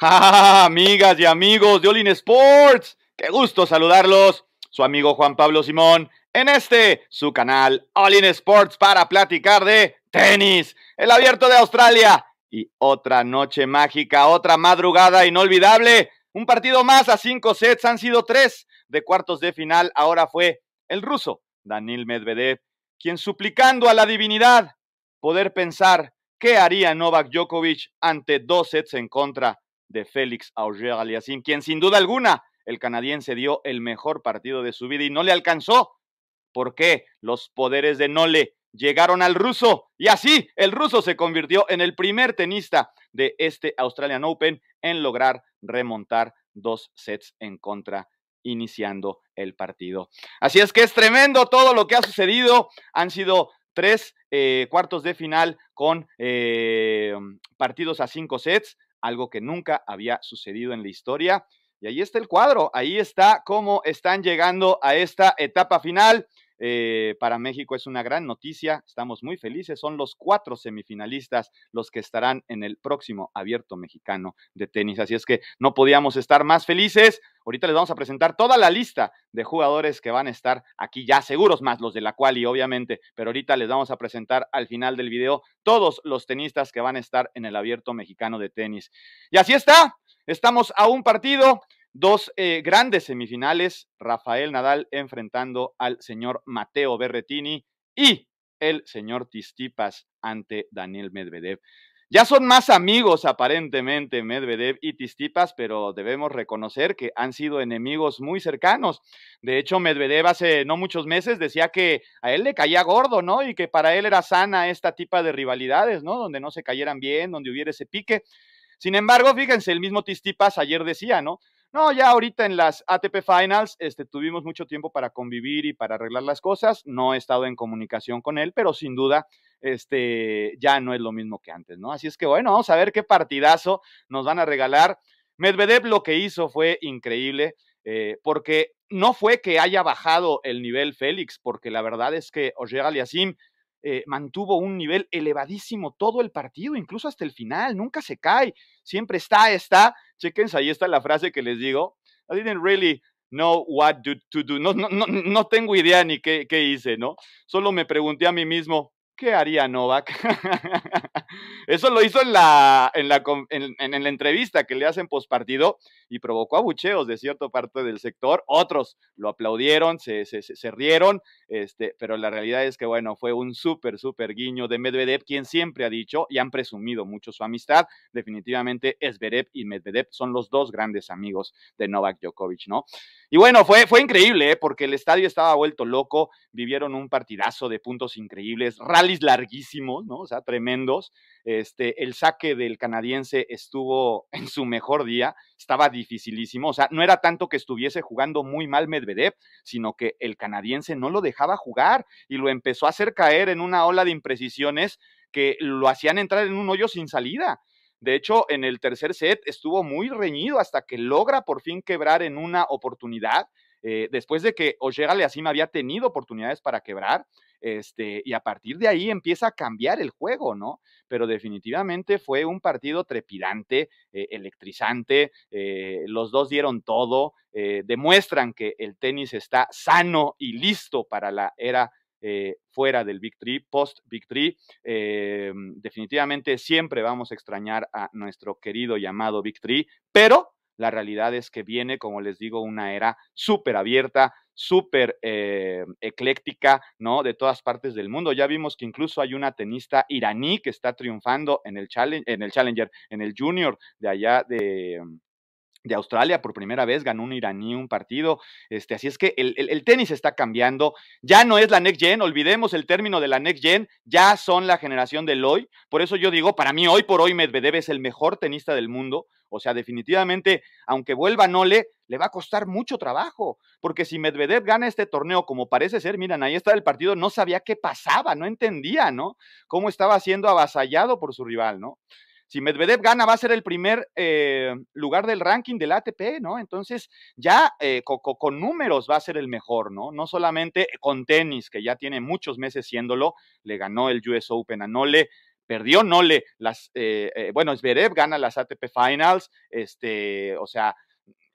Ah, amigas y amigos de All In Sports, qué gusto saludarlos. Su amigo Juan Pablo Simón en este, su canal All In Sports para platicar de tenis, el abierto de Australia y otra noche mágica, otra madrugada inolvidable. Un partido más a cinco sets, han sido tres de cuartos de final. Ahora fue el ruso Daniel Medvedev, quien suplicando a la divinidad poder pensar qué haría Novak Djokovic ante dos sets en contra de Félix Auger aliassime quien sin duda alguna el canadiense dio el mejor partido de su vida y no le alcanzó. porque Los poderes de Nole llegaron al ruso y así el ruso se convirtió en el primer tenista de este Australian Open en lograr remontar dos sets en contra iniciando el partido. Así es que es tremendo todo lo que ha sucedido. Han sido tres eh, cuartos de final con eh, partidos a cinco sets algo que nunca había sucedido en la historia. Y ahí está el cuadro, ahí está cómo están llegando a esta etapa final. Eh, para México es una gran noticia, estamos muy felices, son los cuatro semifinalistas los que estarán en el próximo abierto mexicano de tenis, así es que no podíamos estar más felices. Ahorita les vamos a presentar toda la lista de jugadores que van a estar aquí ya seguros, más los de la y obviamente, pero ahorita les vamos a presentar al final del video todos los tenistas que van a estar en el abierto mexicano de tenis. Y así está, estamos a un partido. Dos eh, grandes semifinales, Rafael Nadal enfrentando al señor Mateo Berretini y el señor Tistipas ante Daniel Medvedev. Ya son más amigos aparentemente Medvedev y Tistipas, pero debemos reconocer que han sido enemigos muy cercanos. De hecho, Medvedev hace no muchos meses decía que a él le caía gordo, ¿no? Y que para él era sana esta tipa de rivalidades, ¿no? Donde no se cayeran bien, donde hubiera ese pique. Sin embargo, fíjense, el mismo Tistipas ayer decía, ¿no? No, ya ahorita en las ATP Finals este, tuvimos mucho tiempo para convivir y para arreglar las cosas. No he estado en comunicación con él, pero sin duda este, ya no es lo mismo que antes, ¿no? Así es que bueno, vamos a ver qué partidazo nos van a regalar. Medvedev lo que hizo fue increíble, eh, porque no fue que haya bajado el nivel Félix, porque la verdad es que Oyer Aliasim eh, mantuvo un nivel elevadísimo todo el partido, incluso hasta el final, nunca se cae, siempre está, está, Chequense, ahí está la frase que les digo. I didn't really know what to do. No, no, no, no tengo idea ni qué hice, ¿no? Solo me pregunté a mí mismo, ¿qué haría Novak? Eso lo hizo en la, en la, en, la entrevista que le hacen postpartido y provocó abucheos de cierta parte del sector. Otros lo aplaudieron, se, rieron, este, pero la realidad es que, bueno, fue un súper, súper guiño de Medvedev, quien siempre ha dicho y han presumido mucho su amistad. Definitivamente, Esverev y Medvedev son los dos grandes amigos de Novak Djokovic, ¿no? Y bueno, fue, fue increíble, ¿eh? porque el estadio estaba vuelto loco, vivieron un partidazo de puntos increíbles, rally larguísimos, ¿no? O sea, tremendos. Este, el saque del canadiense estuvo en su mejor día, estaba dificilísimo. O sea, no era tanto que estuviese jugando muy mal Medvedev, sino que el canadiense no lo dejaba jugar y lo empezó a hacer caer en una ola de imprecisiones que lo hacían entrar en un hoyo sin salida. De hecho, en el tercer set estuvo muy reñido hasta que logra por fin quebrar en una oportunidad. Eh, después de que así me había tenido oportunidades para quebrar, este, y a partir de ahí empieza a cambiar el juego, ¿no? Pero definitivamente fue un partido trepidante, eh, electrizante, eh, los dos dieron todo, eh, demuestran que el tenis está sano y listo para la era fuera del Big Tree, post Big Tree. definitivamente siempre vamos a extrañar a nuestro querido y amado Big Tree, pero la realidad es que viene, como les digo, una era súper abierta, súper eh, ecléctica, ¿no? De todas partes del mundo. Ya vimos que incluso hay una tenista iraní que está triunfando en el, challenge, en el Challenger, en el Junior de allá de de Australia, por primera vez ganó un iraní un partido, este, así es que el, tenis está cambiando, ya no es la Next Gen, olvidemos el término de la Next Gen, ya son la generación del hoy, por eso yo digo, para mí hoy por hoy Medvedev es el mejor tenista del mundo, o sea, definitivamente, aunque vuelva Nole, le va a costar mucho trabajo, porque si Medvedev gana este torneo, como parece ser, miren, ahí está el partido, no sabía qué pasaba, no entendía, ¿no? Cómo estaba siendo avasallado por su rival, ¿no? Si Medvedev gana, va a ser el primer eh, lugar del ranking del ATP, ¿no? Entonces, ya eh, con, números va a ser el mejor, ¿no? No solamente con tenis, que ya tiene muchos meses siéndolo, le ganó el US Open a Nole, perdió Nole, las, eh, eh bueno, Zverev gana las ATP Finals, este, o sea,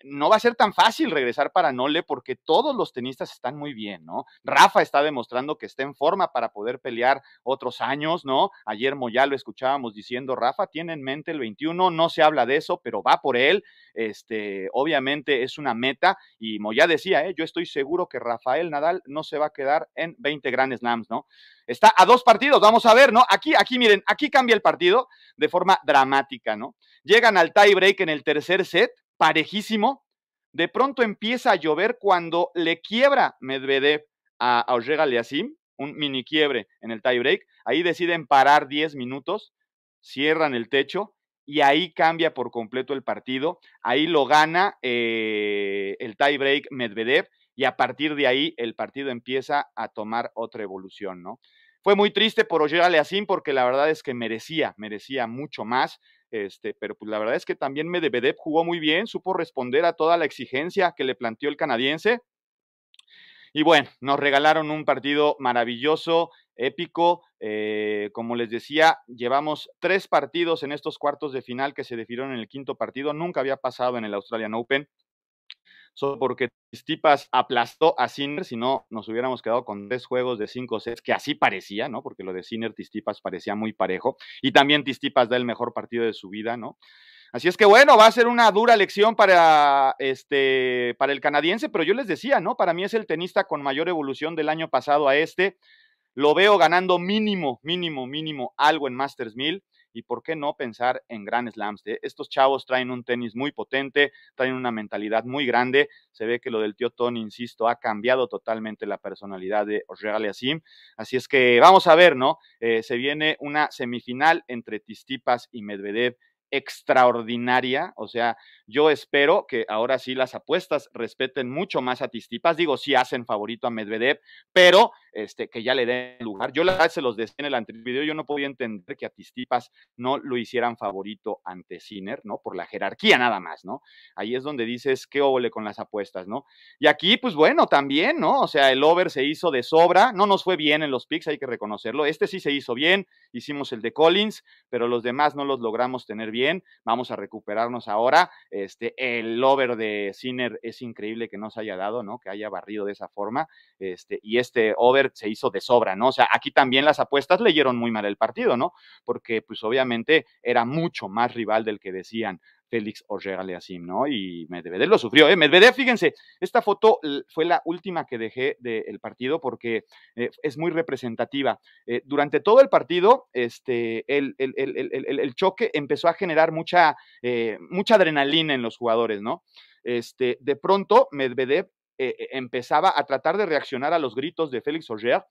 no va a ser tan fácil regresar para Nole porque todos los tenistas están muy bien, ¿no? Rafa está demostrando que está en forma para poder pelear otros años, ¿no? Ayer Moyá lo escuchábamos diciendo, Rafa tiene en mente el 21, no se habla de eso, pero va por él, este, obviamente es una meta y Moyá decía, ¿eh? yo estoy seguro que Rafael Nadal no se va a quedar en 20 Grand Slams, ¿no? Está a dos partidos, vamos a ver, ¿no? Aquí, aquí, miren, aquí cambia el partido de forma dramática, ¿no? Llegan al tie break en el tercer set parejísimo. De pronto empieza a llover cuando le quiebra Medvedev a Oleg Leasim, un mini quiebre en el tie break. Ahí deciden parar 10 minutos, cierran el techo y ahí cambia por completo el partido. Ahí lo gana eh, el tiebreak Medvedev y a partir de ahí el partido empieza a tomar otra evolución, ¿no? Fue muy triste por Oyer Leasim porque la verdad es que merecía, merecía mucho más. Este, pero pues, la verdad es que también Medvedev jugó muy bien, supo responder a toda la exigencia que le planteó el canadiense. Y bueno, nos regalaron un partido maravilloso, épico. Eh, como les decía, llevamos tres partidos en estos cuartos de final que se definieron en el quinto partido. Nunca había pasado en el Australian Open solo porque Tistipas aplastó a Sinner, si no nos hubiéramos quedado con tres juegos de cinco seis que así parecía, ¿no? Porque lo de Sinner Tistipas parecía muy parejo. Y también Tistipas da el mejor partido de su vida, ¿no? Así es que bueno, va a ser una dura lección para este para el canadiense, pero yo les decía, ¿no? Para mí es el tenista con mayor evolución del año pasado a este. Lo veo ganando mínimo, mínimo, mínimo algo en Masters 1000 y por qué no pensar en Grand Slams. ¿eh? Estos chavos traen un tenis muy potente, traen una mentalidad muy grande. Se ve que lo del tío Tony, insisto, ha cambiado totalmente la personalidad de Real Asim. Así es que vamos a ver, ¿no? Eh, se viene una semifinal entre Tistipas y Medvedev extraordinaria. O sea, yo espero que ahora sí las apuestas respeten mucho más a Tistipas. Digo, sí hacen favorito a Medvedev, pero este, que ya le den lugar. Yo la se los decía en el anterior video, yo no podía entender que a Tistipas no lo hicieran favorito ante Sinner, ¿no? Por la jerarquía nada más, ¿no? Ahí es donde dices, qué óvole con las apuestas, ¿no? Y aquí, pues bueno, también, ¿no? O sea, el over se hizo de sobra, no nos fue bien en los picks, hay que reconocerlo. Este sí se hizo bien, hicimos el de Collins, pero los demás no los logramos tener bien. Vamos a recuperarnos ahora. Este, el over de Sinner es increíble que nos haya dado, ¿no? Que haya barrido de esa forma. Este, y este over se hizo de sobra, ¿no? O sea, aquí también las apuestas leyeron muy mal el partido, ¿no? Porque pues obviamente era mucho más rival del que decían Félix y así, ¿no? Y Medvedev lo sufrió, ¿eh? Medvedev, fíjense, esta foto fue la última que dejé del partido porque eh, es muy representativa. Eh, durante todo el partido, este, el, el, choque empezó a generar mucha, eh, mucha adrenalina en los jugadores, ¿no? Este, de pronto, Medvedev eh, eh, empezaba a tratar de reaccionar a los gritos de Félix Auger,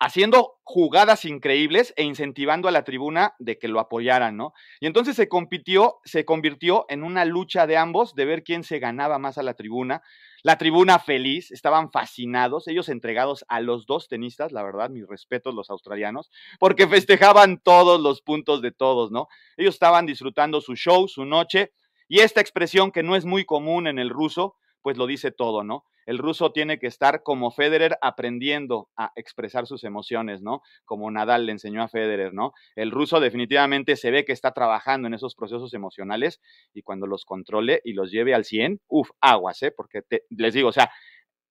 haciendo jugadas increíbles e incentivando a la tribuna de que lo apoyaran, ¿no? Y entonces se compitió, se convirtió en una lucha de ambos de ver quién se ganaba más a la tribuna. La tribuna feliz, estaban fascinados, ellos entregados a los dos tenistas, la verdad, mis respetos los australianos, porque festejaban todos los puntos de todos, ¿no? Ellos estaban disfrutando su show, su noche, y esta expresión que no es muy común en el ruso, pues lo dice todo, ¿no? El ruso tiene que estar como Federer aprendiendo a expresar sus emociones, ¿no? Como Nadal le enseñó a Federer, ¿no? El ruso definitivamente se ve que está trabajando en esos procesos emocionales y cuando los controle y los lleve al 100, uff, aguas, ¿eh? Porque les digo, o sea,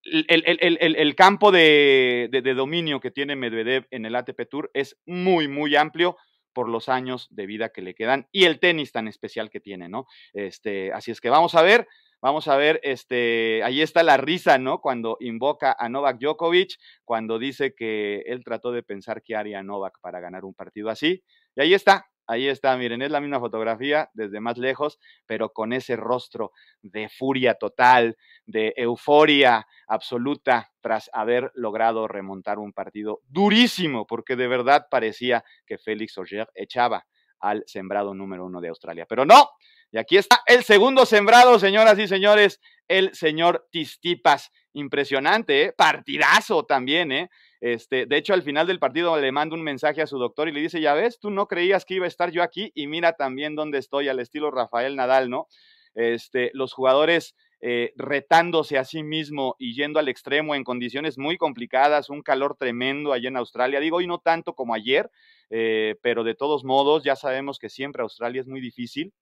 el, campo de, de dominio que tiene Medvedev en el ATP Tour es muy, muy amplio, por los años de vida que le quedan y el tenis tan especial que tiene, ¿no? Este, así es que vamos a ver, vamos a ver, este, ahí está la risa, ¿no? Cuando invoca a Novak Djokovic, cuando dice que él trató de pensar qué haría Novak para ganar un partido así. Y ahí está, Ahí está, miren, es la misma fotografía desde más lejos, pero con ese rostro de furia total, de euforia absoluta tras haber logrado remontar un partido durísimo, porque de verdad parecía que Félix Auger echaba al sembrado número uno de Australia. Pero no, y aquí está el segundo sembrado, señoras y señores, el señor Tistipas. Impresionante, ¿eh? partidazo también, ¿eh? Este, de hecho, al final del partido le manda un mensaje a su doctor y le dice, ya ves, tú no creías que iba a estar yo aquí y mira también dónde estoy, al estilo Rafael Nadal, ¿no? Este, los jugadores eh, retándose a sí mismo y yendo al extremo en condiciones muy complicadas, un calor tremendo allá en Australia. Digo, hoy no tanto como ayer, eh, pero de todos modos ya sabemos que siempre Australia es muy difícil.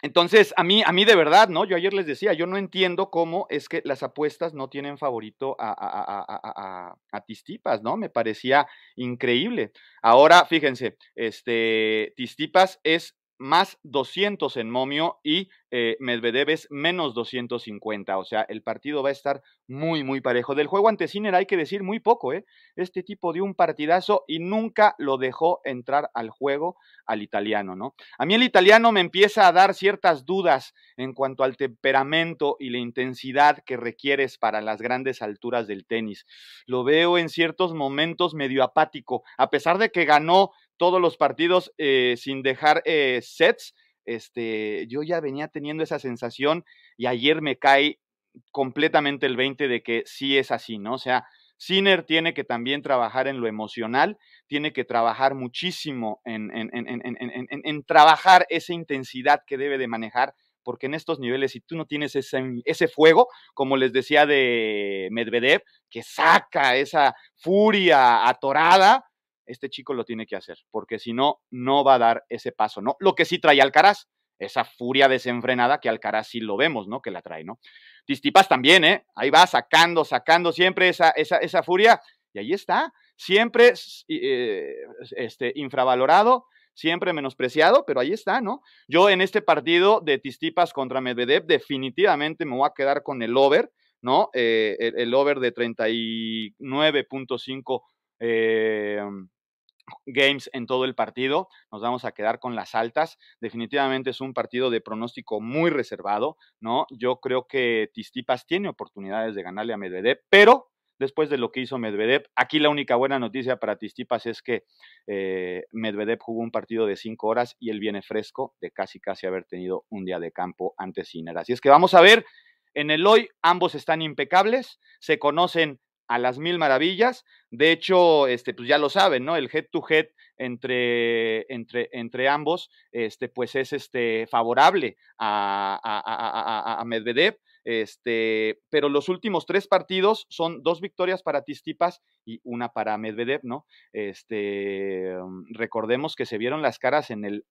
Entonces, a mí, a mí de verdad, ¿no? Yo ayer les decía, yo no entiendo cómo es que las apuestas no tienen favorito a, Tistipas, ¿no? Me parecía increíble. Ahora, fíjense, este, Tistipas es más 200 en momio y eh, Medvedeves menos 250. O sea, el partido va a estar muy, muy parejo. Del juego ante Sinner hay que decir muy poco, ¿eh? Este tipo dio un partidazo y nunca lo dejó entrar al juego al italiano, ¿no? A mí el italiano me empieza a dar ciertas dudas en cuanto al temperamento y la intensidad que requieres para las grandes alturas del tenis. Lo veo en ciertos momentos medio apático, a pesar de que ganó todos los partidos eh, sin dejar eh, sets. Este, yo ya venía teniendo esa sensación y ayer me cae completamente el 20 de que sí es así, ¿no? O sea, Sinner tiene que también trabajar en lo emocional, tiene que trabajar muchísimo en, en, en trabajar esa intensidad que debe de manejar, porque en estos niveles, si tú no tienes ese, ese, fuego, como les decía de Medvedev, que saca esa furia atorada, este chico lo tiene que hacer, porque si no, no va a dar ese paso, ¿no? Lo que sí trae Alcaraz, esa furia desenfrenada que Alcaraz sí lo vemos, ¿no? Que la trae, ¿no? Tistipas también, ¿eh? Ahí va sacando, sacando siempre esa, esa, esa furia, y ahí está, siempre eh, este, infravalorado, siempre menospreciado, pero ahí está, ¿no? Yo en este partido de Tistipas contra Medvedev definitivamente me voy a quedar con el over, ¿no? Eh, el, over de 39.5 eh, games en todo el partido. Nos vamos a quedar con las altas. Definitivamente es un partido de pronóstico muy reservado, ¿no? Yo creo que Tistipas tiene oportunidades de ganarle a Medvedev, pero después de lo que hizo Medvedev, aquí la única buena noticia para Tistipas es que eh, Medvedev jugó un partido de cinco horas y él viene fresco de casi casi haber tenido un día de campo antes Sinner, Así es que vamos a ver. En el hoy ambos están impecables, se conocen a las mil maravillas. De hecho, este, pues ya lo saben, ¿no? El head to head entre, entre, entre ambos, este, pues es este, favorable a, a, Medvedev. Este, pero los últimos tres partidos son dos victorias para Tistipas y una para Medvedev, ¿no? Este, mm, recordemos que se vieron las caras en el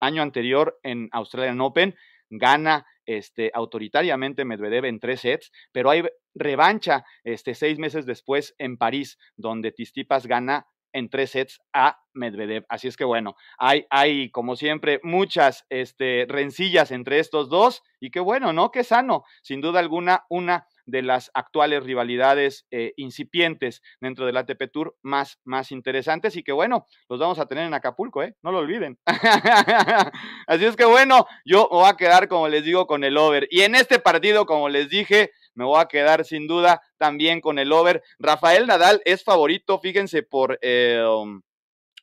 año anterior en Australian Open, gana este, autoritariamente Medvedev en tres sets, pero hay revancha este, seis meses después en París, donde Tistipas gana en tres sets a Medvedev. Así es que bueno, hay, hay como siempre muchas este, rencillas entre estos dos y qué bueno, ¿no? Qué sano, sin duda alguna, una de las actuales rivalidades eh, incipientes dentro del ATP Tour más, más interesantes y que bueno, los vamos a tener en Acapulco, ¿eh? No lo olviden. Así es que bueno, yo me voy a quedar, como les digo, con el over. Y en este partido, como les dije, me voy a quedar sin duda también con el over. Rafael Nadal es favorito, fíjense, por... Eh, um,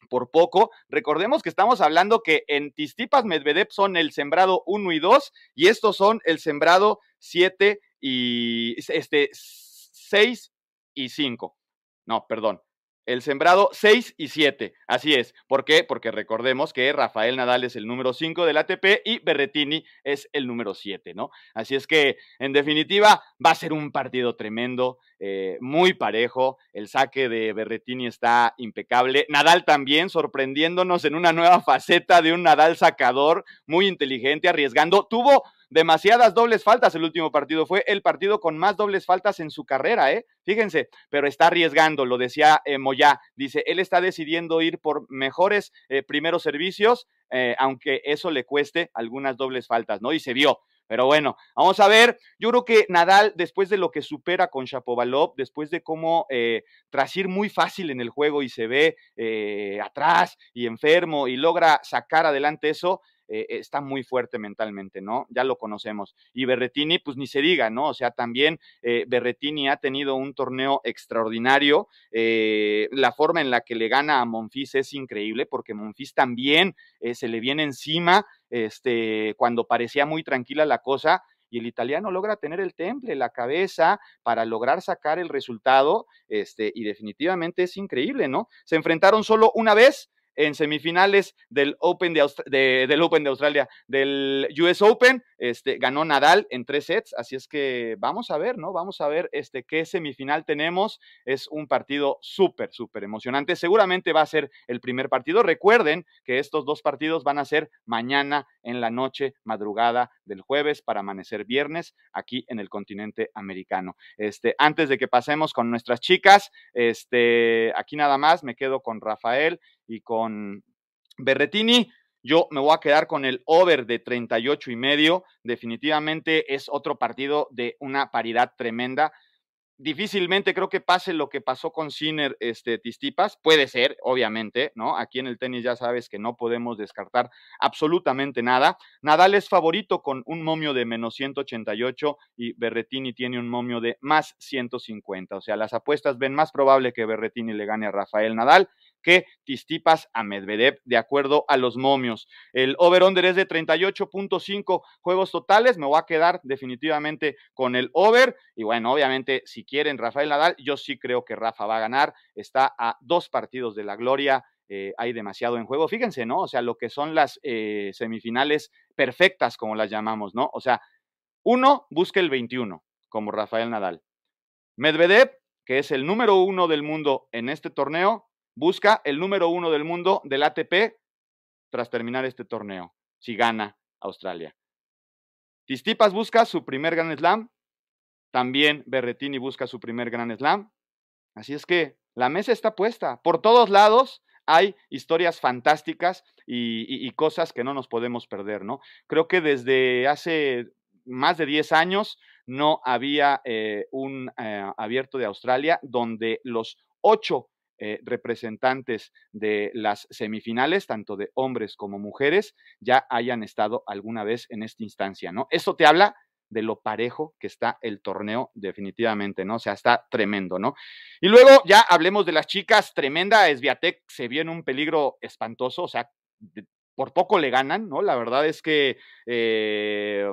por poco. Recordemos que estamos hablando que en Tistipas Medvedev son el sembrado 1 y 2 y estos son el sembrado 7 y este 6 y 5. No, perdón. El sembrado 6 y 7. Así es. ¿Por qué? Porque recordemos que Rafael Nadal es el número 5 del ATP y Berretini es el número 7, ¿no? Así es que, en definitiva, va a ser un partido tremendo, eh, muy parejo. El saque de Berretini está impecable. Nadal también sorprendiéndonos en una nueva faceta de un Nadal sacador, muy inteligente, arriesgando. Tuvo demasiadas dobles faltas el último partido. Fue el partido con más dobles faltas en su carrera, ¿eh? Fíjense, pero está arriesgando, lo decía eh, Moyá. Dice, él está decidiendo ir por mejores eh, primeros servicios, eh, aunque eso le cueste algunas dobles faltas, ¿no? Y se vio. Pero bueno, vamos a ver. Yo creo que Nadal, después de lo que supera con Shapovalov, después de cómo eh, tras ir muy fácil en el juego y se ve atrás y enfermo y logra sacar adelante eso, eh, está muy fuerte mentalmente, ¿no? Ya lo conocemos. Y Berretini, pues ni se diga, ¿no? O sea, también eh, Berretini ha tenido un torneo extraordinario. Eh, la forma en la que le gana a Monfis es increíble porque Monfis también eh, se le viene encima este, cuando parecía muy tranquila la cosa y el italiano logra tener el temple, la cabeza para lograr sacar el resultado, este, y definitivamente es increíble, ¿no? Se enfrentaron solo una vez, en semifinales del Open de, del Open de Australia, del US Open, este, ganó Nadal en tres sets, así es que vamos a ver, ¿no? Vamos a ver este, qué semifinal tenemos. Es un partido súper, súper emocionante. Seguramente va a ser el primer partido. Recuerden que estos dos partidos van a ser mañana en la noche, madrugada del jueves para amanecer viernes aquí en el continente americano. Este, antes de que pasemos con nuestras chicas, este, aquí nada más me quedo con Rafael y con Berretini. Yo me voy a quedar con el over de 38 y medio. Definitivamente es otro partido de una paridad tremenda. Difícilmente creo que pase lo que pasó con Sinner este, Tistipas. Puede ser, obviamente, ¿no? Aquí en el tenis ya sabes que no podemos descartar absolutamente nada. Nadal es favorito con un momio de menos 188 y Berretini tiene un momio de más 150. O sea, las apuestas ven más probable que Berretini le gane a Rafael Nadal que Tistipas a Medvedev, de acuerdo a los momios. El over-under es de 38.5 juegos totales. Me voy a quedar definitivamente con el over. Y bueno, obviamente, si quieren Rafael Nadal, yo sí creo que Rafa va a ganar. Está a dos partidos de la gloria. Eh, hay demasiado en juego. Fíjense, ¿no? O sea, lo que son las eh, semifinales perfectas, como las llamamos, ¿no? O sea, uno busca el 21, como Rafael Nadal. Medvedev, que es el número uno del mundo en este torneo, busca el número uno del mundo del ATP tras terminar este torneo, si gana Australia. Tistipas busca su primer Gran Slam, también Berretini busca su primer Gran Slam. Así es que la mesa está puesta. Por todos lados hay historias fantásticas y, cosas que no nos podemos perder, ¿no? Creo que desde hace más de 10 años no había eh, un eh, abierto de Australia donde los ocho eh, representantes de las semifinales, tanto de hombres como mujeres, ya hayan estado alguna vez en esta instancia, ¿no? Eso te habla de lo parejo que está el torneo definitivamente, ¿no? O sea, está tremendo, ¿no? Y luego ya hablemos de las chicas, tremenda, Esviatec se vio en un peligro espantoso, o sea, por poco le ganan, ¿no? La verdad es que eh,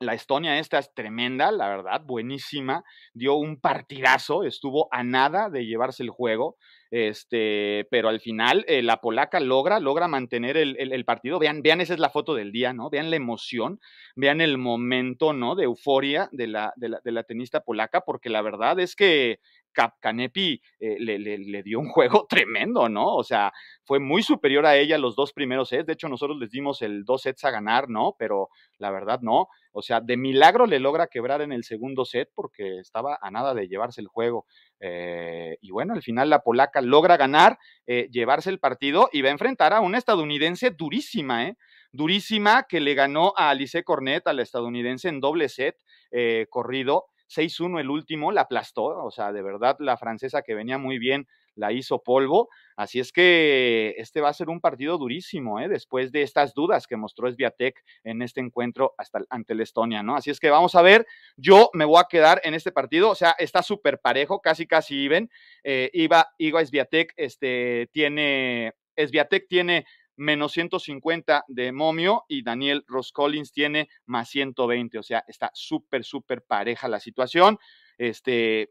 la Estonia esta es tremenda, la verdad, buenísima. Dio un partidazo, estuvo a nada de llevarse el juego. Este, pero al final eh, la polaca logra, logra mantener el, el, el, partido. Vean, vean, esa es la foto del día, ¿no? Vean la emoción, vean el momento, ¿no? De euforia de la, de la tenista polaca, porque la verdad es que eh, le, dio un juego tremendo, ¿no? O sea, fue muy superior a ella los dos primeros sets. De hecho, nosotros les dimos el dos sets a ganar, ¿no? Pero la verdad no. O sea, de milagro le logra quebrar en el segundo set porque estaba a nada de llevarse el juego. Eh, y bueno, al final la polaca logra ganar, eh, llevarse el partido y va a enfrentar a una estadounidense durísima, ¿eh? Durísima que le ganó a Alice Cornet, a la estadounidense, en doble set corrido 6-1 el último, la aplastó, o sea, de verdad la francesa que venía muy bien la hizo polvo, así es que este va a ser un partido durísimo, ¿eh? después de estas dudas que mostró Sviatek en este encuentro hasta ante el Estonia, ¿no? Así es que vamos a ver, yo me voy a quedar en este partido, o sea, está súper parejo, casi casi Iben, eh, iba, iba este, tiene, Esbiatec tiene menos 150 de Momio y Daniel Collins tiene más 120. O sea, está súper, súper pareja la situación. Este,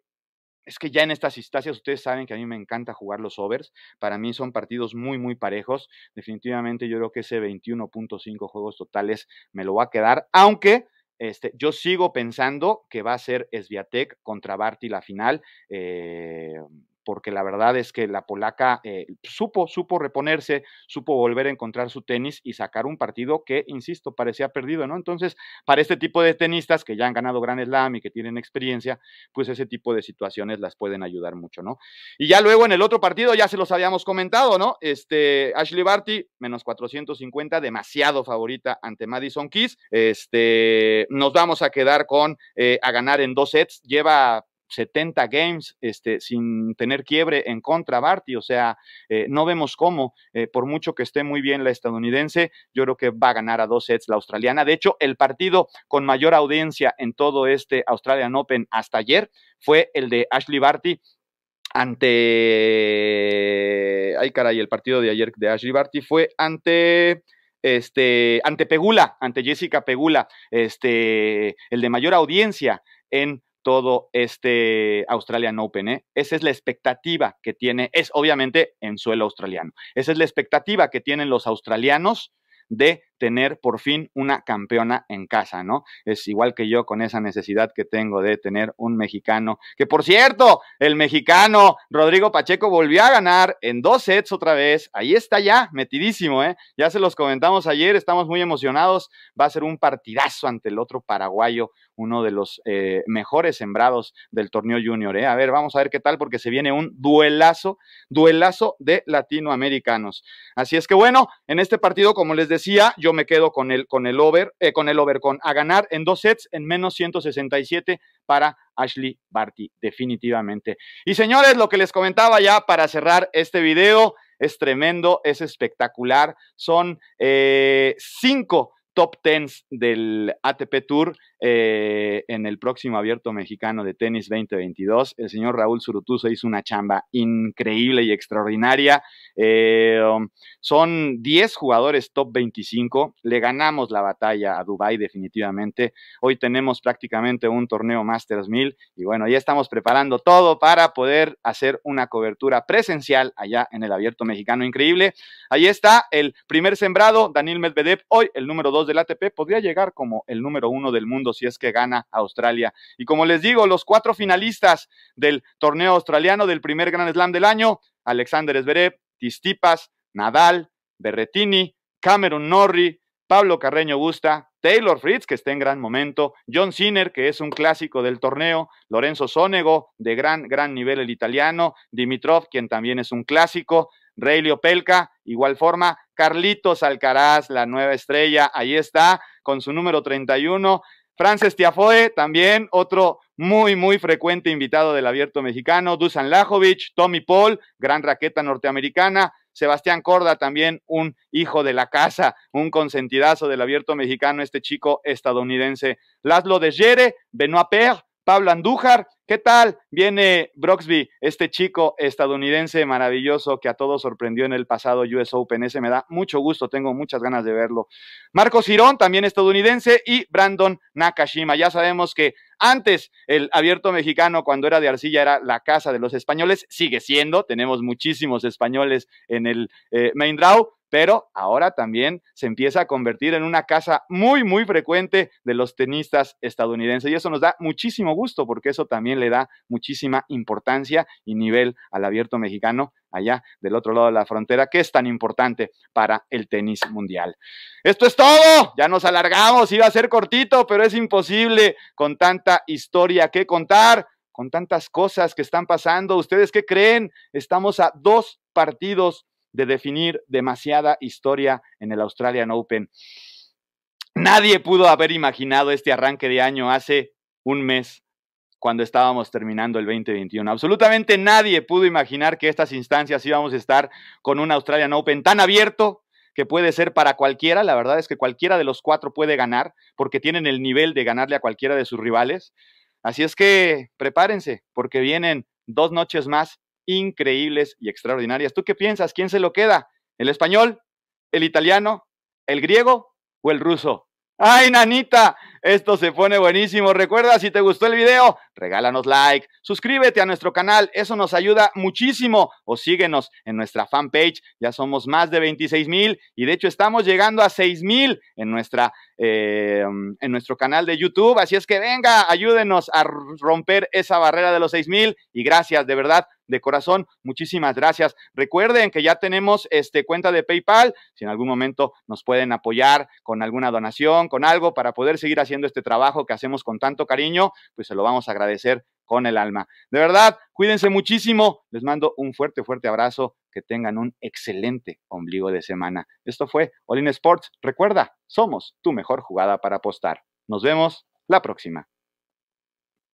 es que ya en estas instancias ustedes saben que a mí me encanta jugar los overs. Para mí son partidos muy, muy parejos. Definitivamente yo creo que ese 21.5 juegos totales me lo va a quedar, aunque... Este, yo sigo pensando que va a ser Sviatek contra Barty la final. Eh, porque la verdad es que la polaca eh, supo, supo reponerse, supo volver a encontrar su tenis y sacar un partido que, insisto, parecía perdido, ¿no? Entonces, para este tipo de tenistas que ya han ganado Gran Slam y que tienen experiencia, pues ese tipo de situaciones las pueden ayudar mucho, ¿no? Y ya luego en el otro partido, ya se los habíamos comentado, ¿no? Este, Ashley Barty, menos 450, demasiado favorita ante Madison Keys. Este, nos vamos a quedar con eh, a ganar en dos sets. Lleva 70 games este, sin tener quiebre en contra Barty. O sea, eh, no vemos cómo, eh, por mucho que esté muy bien la estadounidense, yo creo que va a ganar a dos sets la australiana. De hecho, el partido con mayor audiencia en todo este Australian Open hasta ayer fue el de Ashley Barty ante. Ay, caray, el partido de ayer de Ashley Barty fue ante este, ante Pegula, ante Jessica Pegula, este, el de mayor audiencia en todo este Australian Open. ¿eh? Esa es la expectativa que tiene, es obviamente en suelo australiano. Esa es la expectativa que tienen los australianos de tener por fin una campeona en casa, ¿no? Es igual que yo con esa necesidad que tengo de tener un mexicano, que por cierto, el mexicano Rodrigo Pacheco volvió a ganar en dos sets otra vez, ahí está ya, metidísimo, ¿eh? Ya se los comentamos ayer, estamos muy emocionados, va a ser un partidazo ante el otro paraguayo, uno de los eh, mejores sembrados del torneo junior, ¿eh? A ver, vamos a ver qué tal, porque se viene un duelazo, duelazo de latinoamericanos. Así es que bueno, en este partido, como les decía, yo me quedo con el, con el over, eh, con el over, con a ganar en dos sets en menos 167 para Ashley Barty, definitivamente. Y señores, lo que les comentaba ya para cerrar este video, es tremendo, es espectacular. Son eh, cinco top tens del ATP Tour eh, en el próximo Abierto Mexicano de Tenis 2022. El señor Raúl surutuso hizo una chamba increíble y extraordinaria. Eh, um, son 10 jugadores top 25. Le ganamos la batalla a Dubai definitivamente. Hoy tenemos prácticamente un torneo Masters 1000 y bueno, ya estamos preparando todo para poder hacer una cobertura presencial allá en el Abierto Mexicano. Increíble. Ahí está el primer sembrado, Daniel Medvedev. Hoy el número 2 del ATP podría llegar como el número 1 del mundo si es que gana Australia. Y como les digo, los cuatro finalistas del torneo australiano del primer Grand Slam del año, Alexander Zverev, Tistipas, Nadal, Berretini, Cameron Norrie, Pablo Carreño Busta, Taylor Fritz, que está en gran momento, John Sinner, que es un clásico del torneo, Lorenzo Sonego, de gran, gran nivel el italiano, Dimitrov, quien también es un clásico, Reilio Pelka, igual forma, Carlitos Alcaraz, la nueva estrella, ahí está, con su número 31, Frances Tiafoe, también otro muy, muy frecuente invitado del abierto mexicano. Dusan Lajovic, Tommy Paul, gran raqueta norteamericana. Sebastián Corda, también un hijo de la casa, un consentidazo del abierto mexicano, este chico estadounidense. Laszlo de Gere, Benoit Paire, Pablo Andújar. ¿Qué tal? Viene Broxby, este chico estadounidense maravilloso que a todos sorprendió en el pasado US Open. Ese me da mucho gusto, tengo muchas ganas de verlo. Marcos Girón, también estadounidense, y Brandon Nakashima. Ya sabemos que antes el abierto mexicano, cuando era de arcilla, era la casa de los españoles, sigue siendo. Tenemos muchísimos españoles en el eh, main draw, pero ahora también se empieza a convertir en una casa muy, muy frecuente de los tenistas estadounidenses. Y eso nos da muchísimo gusto porque eso también le da muchísima importancia y nivel al abierto mexicano allá del otro lado de la frontera, que es tan importante para el tenis mundial. Esto es todo, ya nos alargamos, iba a ser cortito, pero es imposible con tanta historia que contar, con tantas cosas que están pasando. ¿Ustedes qué creen? Estamos a dos partidos de definir demasiada historia en el Australian Open. Nadie pudo haber imaginado este arranque de año hace un mes cuando estábamos terminando el 2021. Absolutamente nadie pudo imaginar que estas instancias íbamos a estar con un Australian Open tan abierto que puede ser para cualquiera. La verdad es que cualquiera de los cuatro puede ganar porque tienen el nivel de ganarle a cualquiera de sus rivales. Así es que prepárense porque vienen dos noches más increíbles y extraordinarias. ¿Tú qué piensas? ¿Quién se lo queda? ¿El español? ¿El italiano? ¿El griego o el ruso? ¡Ay, nanita! Esto se pone buenísimo. Recuerda, si te gustó el video, regálanos like, suscríbete a nuestro canal, eso nos ayuda muchísimo. O síguenos en nuestra fanpage, ya somos más de 26 mil y de hecho estamos llegando a 6 mil en nuestra eh, en nuestro canal de YouTube. Así es que venga, ayúdenos a romper esa barrera de los 6000 y gracias, de verdad, de corazón, muchísimas gracias. Recuerden que ya tenemos este cuenta de PayPal, si en algún momento nos pueden apoyar con alguna donación, con algo para poder seguir haciendo este trabajo que hacemos con tanto cariño, pues se lo vamos a agradecer con el alma. De verdad, cuídense muchísimo. Les mando un fuerte, fuerte abrazo. Que tengan un excelente ombligo de semana. Esto fue Olin Sports. Recuerda, somos tu mejor jugada para apostar. Nos vemos la próxima.